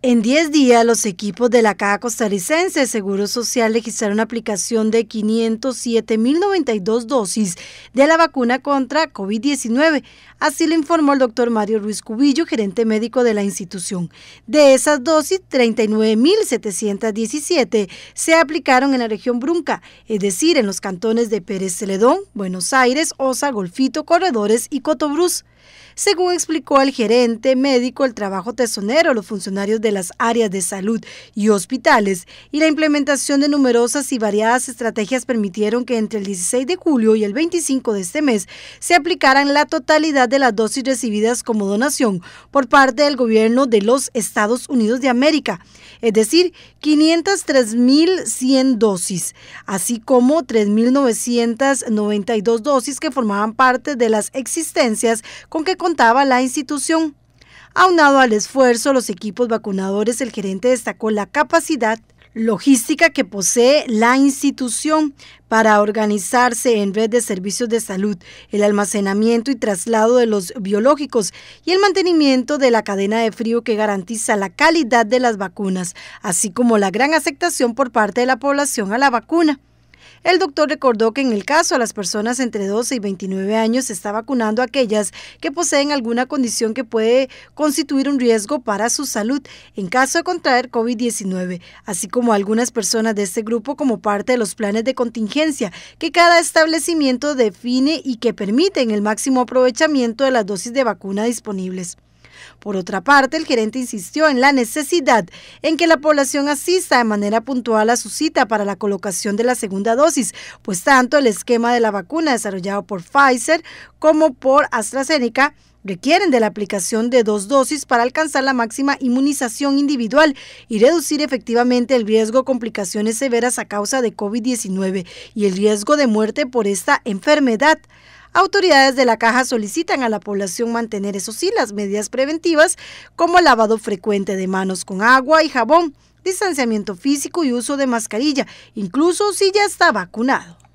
En 10 días, los equipos de la Caja Costarricense de Seguro Social registraron aplicación de 507.092 dosis de la vacuna contra COVID-19. Así lo informó el doctor Mario Ruiz Cubillo, gerente médico de la institución. De esas dosis, 39.717 se aplicaron en la región Brunca, es decir, en los cantones de Pérez Celedón, Buenos Aires, Osa, Golfito, Corredores y Cotobruz según explicó el gerente médico, el trabajo tesonero, los funcionarios de las áreas de salud y hospitales y la implementación de numerosas y variadas estrategias permitieron que entre el 16 de julio y el 25 de este mes se aplicaran la totalidad de las dosis recibidas como donación por parte del gobierno de los Estados Unidos de América, es decir, 503.100 dosis, así como 3.992 dosis que formaban parte de las existencias con que contaba la institución. Aunado al esfuerzo, los equipos vacunadores, el gerente destacó la capacidad logística que posee la institución para organizarse en red de servicios de salud, el almacenamiento y traslado de los biológicos y el mantenimiento de la cadena de frío que garantiza la calidad de las vacunas, así como la gran aceptación por parte de la población a la vacuna. El doctor recordó que en el caso a las personas entre 12 y 29 años se está vacunando aquellas que poseen alguna condición que puede constituir un riesgo para su salud en caso de contraer COVID-19, así como algunas personas de este grupo como parte de los planes de contingencia que cada establecimiento define y que permiten el máximo aprovechamiento de las dosis de vacuna disponibles. Por otra parte, el gerente insistió en la necesidad en que la población asista de manera puntual a su cita para la colocación de la segunda dosis, pues tanto el esquema de la vacuna desarrollado por Pfizer como por AstraZeneca requieren de la aplicación de dos dosis para alcanzar la máxima inmunización individual y reducir efectivamente el riesgo de complicaciones severas a causa de COVID-19 y el riesgo de muerte por esta enfermedad. Autoridades de la caja solicitan a la población mantener, eso sí, las medidas preventivas como lavado frecuente de manos con agua y jabón, distanciamiento físico y uso de mascarilla, incluso si ya está vacunado.